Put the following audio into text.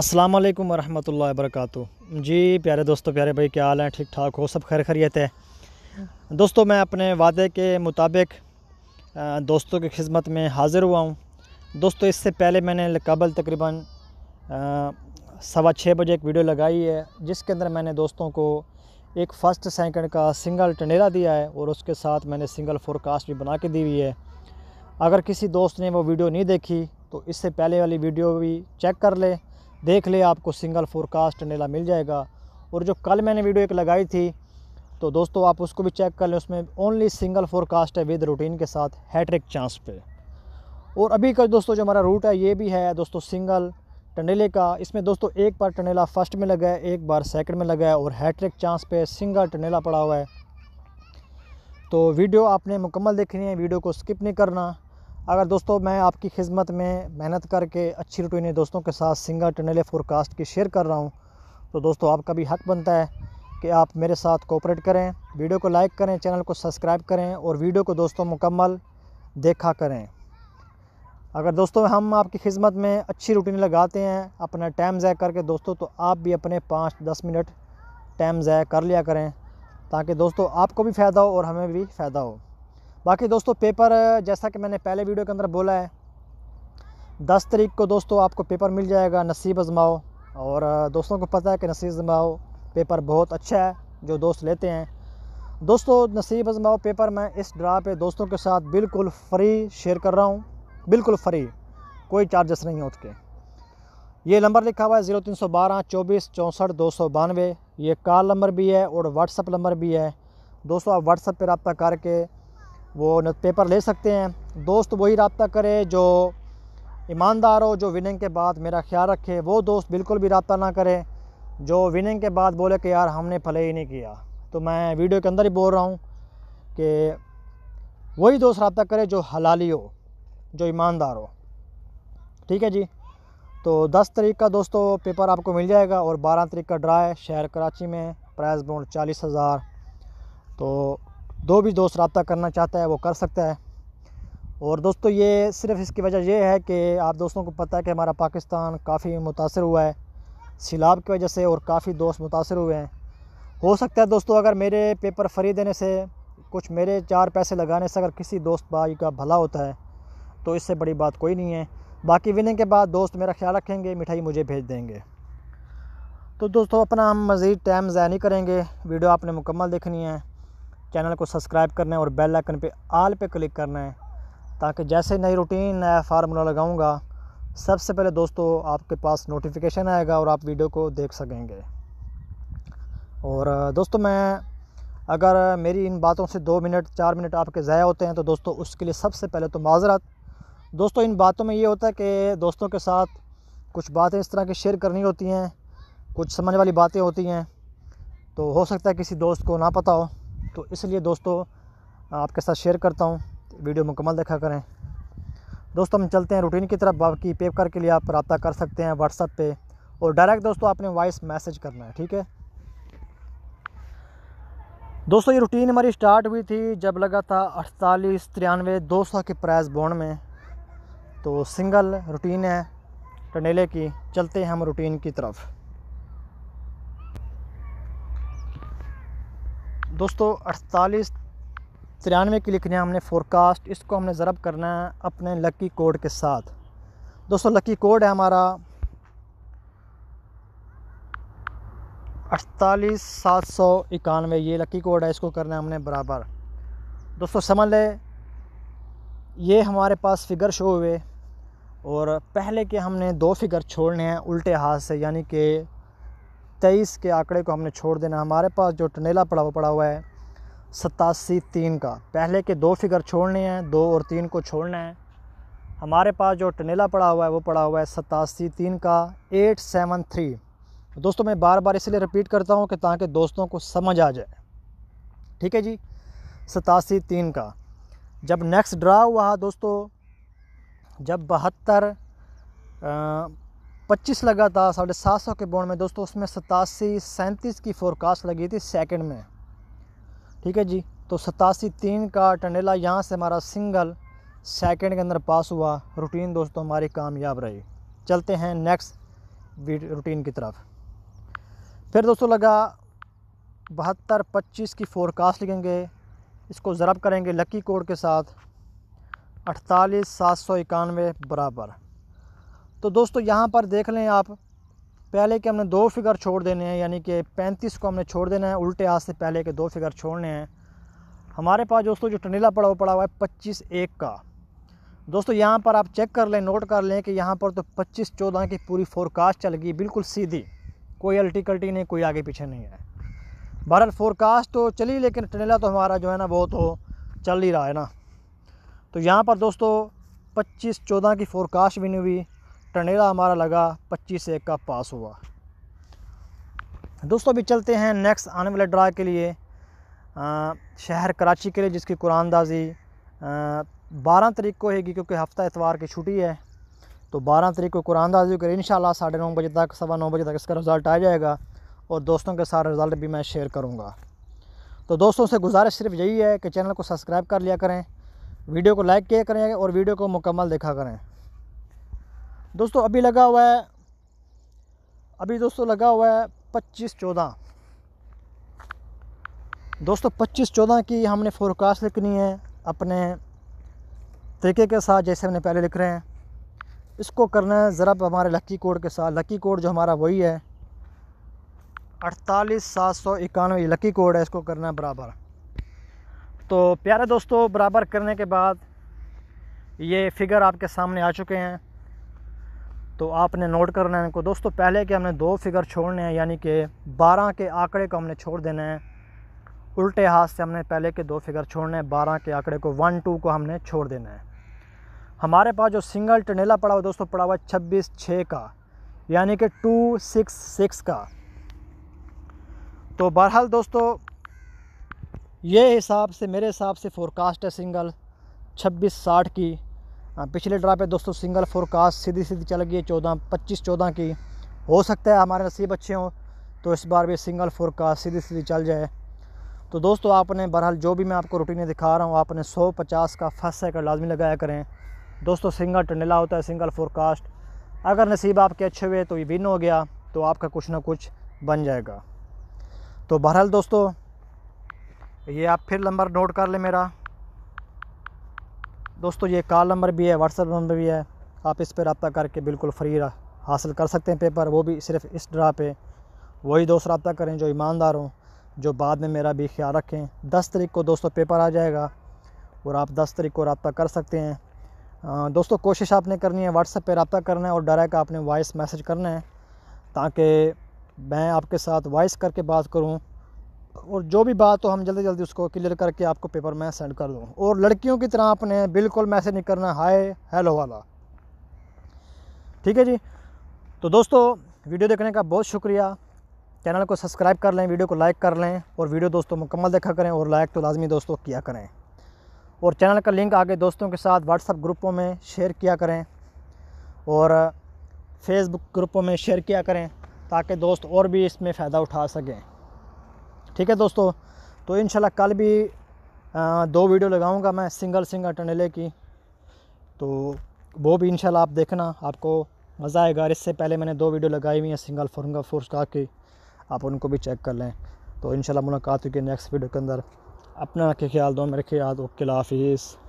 अस्सलाम वालेकुम वरहमतुल्लाहि वबरकatuh जी प्यारे दोस्तों प्यारे भाई क्या हाल हैं ठीक ठाक हो सब खैर खैरियत है दोस्तों मैं अपने वादे के मुताबिक दोस्तों की खिदमत में हाज़िर हुआ हूँ दोस्तों इससे पहले मैंने कबल तकरीबन सवा छः बजे एक वीडियो लगाई है जिसके अंदर मैंने दोस्तों को एक फ़र्स्ट सेकंड का सिंगल टनेला दिया है और उसके साथ मैंने सिंगल फोरकास्ट भी बना के दी हुई है अगर किसी दोस्त ने वो वीडियो नहीं देखी तो इससे पहले वाली वीडियो भी चेक कर ले देख ले आपको सिंगल फोरकास्ट नीला मिल जाएगा और जो कल मैंने वीडियो एक लगाई थी तो दोस्तों आप उसको भी चेक कर लें उसमें ओनली सिंगल फोरकास्ट है विद रूटीन के साथ हैट्रिक चांस पे और अभी का दोस्तों जो हमारा रूट है ये भी है दोस्तों सिंगल टंडेले का इसमें दोस्तों एक बार टंडेला फर्स्ट में लगा है एक बार सेकंड में लगा है और हैट्रिक चांस पे सिंगल टंडेला पड़ा हुआ है तो वीडियो आपने मुकम्मल देखनी है वीडियो को स्किप नहीं करना अगर दोस्तों मैं आपकी खिदमत में मेहनत करके अच्छी रूटीन दोस्तों के साथ सिंगर टनल फोरकास्ट की शेयर कर रहा हूँ तो दोस्तों आपका भी हक बनता है कि आप मेरे साथ कोऑपरेट करें वीडियो को लाइक करें चैनल को सब्सक्राइब करें और वीडियो को दोस्तों मुकम्मल देखा करें अगर दोस्तों हम आपकी खिदमत में अच्छी रूटीन लगाते हैं अपना टाइम ज़ाय करके दोस्तों तो आप भी अपने पाँच दस मिनट टाइम ज़ाय कर लिया करें ताकि दोस्तों आपको भी फ़ायदा हो और हमें भी फ़ायदा हो बाकी दोस्तों पेपर जैसा कि मैंने पहले वीडियो के अंदर बोला है दस तरीक को दोस्तों आपको पेपर मिल जाएगा नसीब आजमाओ और दोस्तों को पता है कि नसीब आजमाओ पेपर बहुत अच्छा है जो दोस्त लेते हैं दोस्तों नसीब आजमाओ पेपर मैं इस ड्रा पे दोस्तों के साथ बिल्कुल फ्री शेयर कर रहा हूँ बिल्कुल फ्री कोई चार्जेस नहीं है उसके ये नंबर लिखा हुआ है ज़ीरो तीन सौ बारह चौबीस चौंसठ दो सौ बानवे ये कॉल नंबर भी है और व्हाट्सअप नंबर भी है दोस्तों आप व्हाट्सअप पर रबता करके वो पेपर ले सकते हैं दोस्त वही रबता करे जो ईमानदार हो जो विनिंग के बाद मेरा ख्याल रखे वो दोस्त बिल्कुल भी रबता ना करे जो विनिंग के बाद बोले कि यार हमने फले ही नहीं किया तो मैं वीडियो के अंदर ही बोल रहा हूँ कि वही दोस्त रबता करे जो हलाली हो जो ईमानदार हो ठीक है जी तो 10 तरीक का दोस्तों पेपर आपको मिल जाएगा और 12 तरीक का है शहर कराची में प्राइस बोर्ड चालीस हज़ार तो दो भी दोस्त रबता करना चाहता है वो कर सकता है और दोस्तों ये सिर्फ इसकी वजह यह है कि आप दोस्तों को पता है कि हमारा पाकिस्तान काफ़ी मुतासर हुआ है सैलाब की वजह से और काफ़ी दोस्त मुतासर हुए हैं हो सकता है दोस्तों अगर मेरे पेपर फ्री देने से कुछ मेरे चार पैसे लगाने से अगर किसी दोस्त भाई का भला होता है तो इससे बड़ी बात कोई नहीं है बाकी विनिंग के बाद दोस्त मेरा ख्याल रखेंगे मिठाई मुझे भेज देंगे तो दोस्तों अपना हम मज़ीद टाइम ज़ाय नहीं करेंगे वीडियो आपने मुकम्मल देखनी है चैनल को सब्सक्राइब करना है और बेल आइकन पे आल पे क्लिक करना है ताकि जैसे नई रूटीन नया फार्मूला लगाऊंगा सबसे पहले दोस्तों आपके पास नोटिफिकेशन आएगा और आप वीडियो को देख सकेंगे और दोस्तों मैं अगर मेरी इन बातों से दो मिनट चार मिनट आपके ज़ाया होते हैं तो दोस्तों उसके लिए सबसे पहले तो माजरत दोस्तों इन बातों में ये होता है कि दोस्तों के साथ कुछ बातें इस तरह की शेयर करनी होती हैं कुछ समझ वाली बातें होती हैं तो हो सकता है किसी दोस्त को ना पता हो तो इसलिए दोस्तों आपके साथ शेयर करता हूँ वीडियो मुकम्मल देखा करें दोस्तों हम चलते हैं रूटीन की तरफ बाकी पे कर के लिए आप रब्ता कर सकते हैं व्हाट्सअप पे और डायरेक्ट दोस्तों आपने वॉइस मैसेज करना है ठीक है दोस्तों ये रूटीन हमारी स्टार्ट हुई थी जब लगा था अड़तालीस तिरानवे दो सौ के प्राइस बोन में तो सिंगल रूटीन है टनेले की चलते हैं हम रूटीन की तरफ दोस्तों अड़तालीस तिरानवे की लिखने हमने फोरकास्ट इसको हमने ज़रब करना है अपने लकी कोड के साथ दोस्तों लकी कोड है हमारा अड़तालीस सात सौ इक्यानवे ये लकी कोड है इसको करना है हमने बराबर दोस्तों समझ लें ये हमारे पास फिगर शो हुए और पहले के हमने दो फिगर छोड़ने हैं उल्टे हाथ से यानी कि तेईस के आंकड़े को हमने छोड़ देना हमारे पास जो टनेला पड़ा हुआ पड़ा हुआ है सतासी तीन का पहले के दो फिगर छोड़ने हैं दो और तीन को छोड़ना है हमारे पास जो टनेला पड़ा हुआ है वो पड़ा हुआ है सतासी तीन का एट सेवन थ्री दोस्तों मैं बार बार इसलिए रिपीट करता हूँ कि ताकि दोस्तों को समझ आ जाए ठीक है जी सतासी तीन का जब नेक्स्ट ड्रा हुआ दोस्तों जब बहत्तर पच्चीस लगा था साढ़े सात सौ के बॉन्ड में दोस्तों उसमें सतासी सैंतीस की फोरकास्ट लगी थी सेकंड में ठीक है जी तो सतासी तीन का टंडेला यहाँ से हमारा सिंगल सेकंड के अंदर पास हुआ रूटीन दोस्तों हमारी कामयाब रही चलते हैं नेक्स्ट रूटीन की तरफ फिर दोस्तों लगा बहत्तर पच्चीस की फोरकास्ट लिखेंगे इसको ज़रब करेंगे लकी कोड के साथ अड़तालीस सात सौ इक्यानवे बराबर तो दोस्तों यहाँ पर देख लें आप पहले के हमने दो फिगर छोड़ देने हैं यानी कि पैंतीस को हमने छोड़ देना है उल्टे हाथ से पहले के दो फिगर छोड़ने हैं हमारे पास दोस्तों जो टनीला पड़ा पड़ा हुआ है पच्चीस एक का दोस्तों यहाँ पर आप चेक कर लें नोट कर लें कि यहाँ पर तो पच्चीस चौदह की पूरी फोरकास्ट चल गई बिल्कुल सीधी कोई अल्टी कल्टी नहीं कोई आगे पीछे नहीं है बहरहाल फोरकास्ट तो चली लेकिन टनेला तो हमारा जो है ना वो तो चल ही रहा है ना तो यहाँ पर दोस्तों पच्चीस चौदह की फोरकास्ट भी नहीं हुई टनेला हमारा लगा पच्चीस एक का पास हुआ दोस्तों अभी चलते हैं नेक्स्ट आने वाले ड्रा के लिए आ, शहर कराची के लिए जिसकी कुरानदाजी बारह तरीक को हैगी क्योंकि हफ्ता इतवार की छुट्टी है तो बारह तरीक को कुरानदाजी करें इन साढ़े नौ बजे तक सवा नौ बजे तक इसका रिज़ल्ट आ जाएगा और दोस्तों के साथ रिज़ल्ट भी मैं शेयर करूँगा तो दोस्तों से गुजारिश सिर्फ यही है कि चैनल को सब्सक्राइब कर लिया करें वीडियो को लाइक किया करें और वीडियो को मुकम्मल देखा करें दोस्तों अभी लगा हुआ है अभी दोस्तों लगा हुआ है पच्चीस चौदह दोस्तों पच्चीस चौदह की हमने फोरकास्ट लिखनी है अपने तरीके के साथ जैसे हमने पहले लिख रहे हैं इसको करना है ज़रा हमारे लकी कोड के साथ लकी कोड जो हमारा वही है अड़तालीस सात सौ इक्यानवे लकी कोड है इसको करना है बराबर तो प्यारे दोस्तों बराबर करने के बाद ये फ़िगर आपके सामने आ चुके हैं तो आपने नोट करना है इनको दोस्तों पहले के हमने दो फिगर छोड़ने हैं यानी कि बारह के आंकड़े को हमने छोड़ देना है उल्टे हाथ से हमने पहले के दो फिगर छोड़ने हैं बारह के आंकड़े को वन टू को हमने छोड़ देना है हमारे पास जो सिंगल टनेला पड़ा हुआ दोस्तों पड़ा हुआ छब्बीस छः का यानी कि टू सिक्स सिक्स का तो बहरहाल दोस्तों ये हिसाब से मेरे हिसाब से फोरकास्ट है सिंगल छब्बीस साठ की हाँ, पिछले ड्रा पे दोस्तों सिंगल फोरकास्ट सीधी सीधी चल गई है चौदह पच्चीस चौदह की हो सकता है हमारे नसीब अच्छे हों तो इस बार भी सिंगल फोरकास्ट सीधी सीधी चल जाए तो दोस्तों आपने बहरहाल जो भी मैं आपको रूटीन दिखा रहा हूँ आपने सौ पचास का फर्स्ट सेकंड लाजमी लगाया करें दोस्तों सिंगल टंडला होता है सिंगल फोरकास्ट अगर नसीब आपके अच्छे हुए तो ये विन हो गया तो आपका कुछ ना कुछ बन जाएगा तो बहरहाल दोस्तों ये आप फिर नंबर नोट कर लें मेरा दोस्तों ये कॉल नंबर भी है व्हाट्सअप नंबर भी है आप इस पर रबता करके बिल्कुल फ्री हासिल कर सकते हैं पेपर वो भी सिर्फ इस ड्रा पे वही दोस्त रबता करें जो ईमानदार हों जो बाद में मेरा भी ख्याल रखें दस तरीक को दोस्तों पेपर आ जाएगा और आप दस तरीक को रबता कर सकते हैं दोस्तों कोशिश आपने करनी है व्हाट्सएप पर रबता करना है और डायरेक्ट आपने वॉइस मैसेज करना है ताकि मैं आपके साथ वॉइस करके बात करूँ और जो भी बात हो हम जल्दी जल्दी उसको क्लियर करके आपको पेपर में सेंड कर दूँ और लड़कियों की तरह आपने बिल्कुल मैसेज नहीं करना हाय हेलो वाला ठीक है जी तो दोस्तों वीडियो देखने का बहुत शुक्रिया चैनल को सब्सक्राइब कर लें वीडियो को लाइक कर लें और वीडियो दोस्तों मुकम्मल देखा करें और लाइक तो लाजमी दोस्तों किया करें और चैनल का लिंक आगे दोस्तों के साथ व्हाट्सअप ग्रुपों में शेयर किया करें और फेसबुक ग्रुपों में शेयर किया करें ताकि दोस्त और भी इसमें फ़ायदा उठा सकें ठीक है दोस्तों तो इन कल भी दो वीडियो लगाऊंगा मैं सिंगल सिंगल टनले की तो वो भी इन आप देखना आपको मज़ा आएगा इससे पहले मैंने दो वीडियो लगाई हुई हैं सिंगल फोरंगा फोर्स का की आप उनको भी चेक कर लें तो इन मुलाकात होगी नेक्स्ट वीडियो के अंदर अपना रखे ख्याल दो मेरे ख्याल ओके लाफिज़